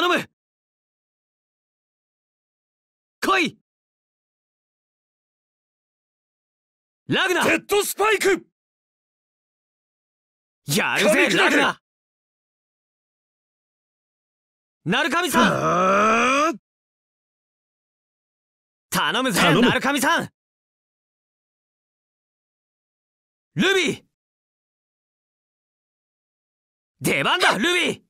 頼む来いラグナジッドスパイクやるぜラグナナルカミさん頼むぜナルカミさんルビー出番だルビー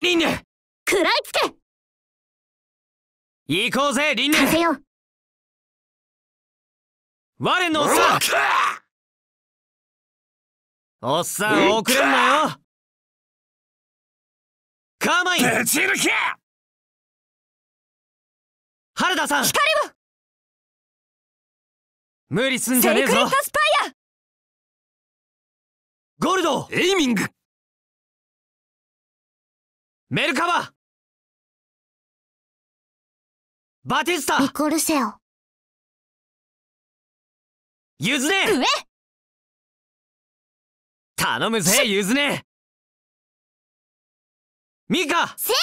リンネ食らいつけ行こうぜリンネ風よ我のおっさんおっさん遅れんなよカーマイン原田さん光を無理すんじゃねえぞゴールドエイミングメルカババティスタニコルセオゆずね頼むぜゆずねミカせや